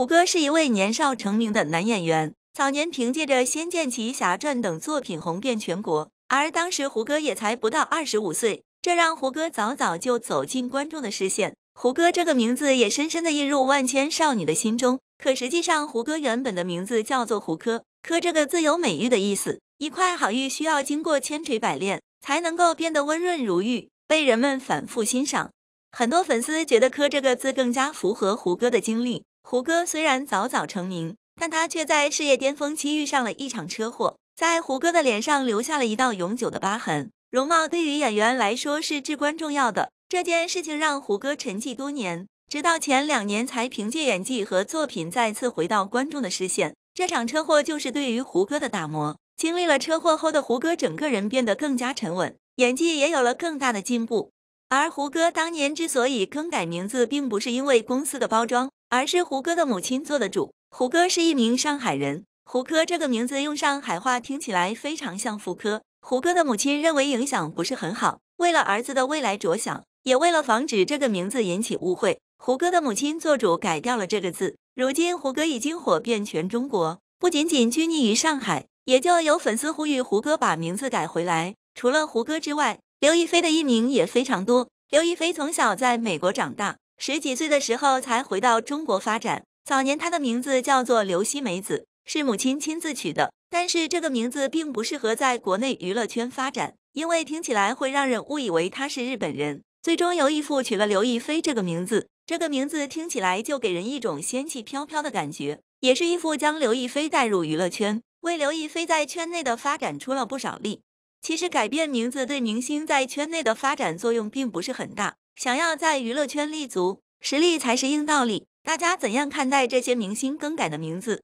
胡歌是一位年少成名的男演员，早年凭借着《仙剑奇侠传》等作品红遍全国，而当时胡歌也才不到二十五岁，这让胡歌早早就走进观众的视线。胡歌这个名字也深深地印入万千少女的心中。可实际上，胡歌原本的名字叫做胡科，科这个字有美玉的意思。一块好玉需要经过千锤百炼，才能够变得温润如玉，被人们反复欣赏。很多粉丝觉得科这个字更加符合胡歌的经历。胡歌虽然早早成名，但他却在事业巅峰期遇上了一场车祸，在胡歌的脸上留下了一道永久的疤痕。容貌对于演员来说是至关重要的，这件事情让胡歌沉寂多年，直到前两年才凭借演技和作品再次回到观众的视线。这场车祸就是对于胡歌的打磨，经历了车祸后的胡歌整个人变得更加沉稳，演技也有了更大的进步。而胡歌当年之所以更改名字，并不是因为公司的包装。而是胡歌的母亲做的主。胡歌是一名上海人，胡歌这个名字用上海话听起来非常像“妇科”。胡歌的母亲认为影响不是很好，为了儿子的未来着想，也为了防止这个名字引起误会，胡歌的母亲做主改掉了这个字。如今胡歌已经火遍全中国，不仅仅拘泥于上海，也就有粉丝呼吁胡歌把名字改回来。除了胡歌之外，刘亦菲的艺名也非常多。刘亦菲从小在美国长大。十几岁的时候才回到中国发展。早年她的名字叫做刘希梅子，是母亲亲自取的，但是这个名字并不适合在国内娱乐圈发展，因为听起来会让人误以为她是日本人。最终由义父取了刘亦菲这个名字，这个名字听起来就给人一种仙气飘飘的感觉。也是义父将刘亦菲带入娱乐圈，为刘亦菲在圈内的发展出了不少力。其实改变名字对明星在圈内的发展作用并不是很大。想要在娱乐圈立足，实力才是硬道理。大家怎样看待这些明星更改的名字？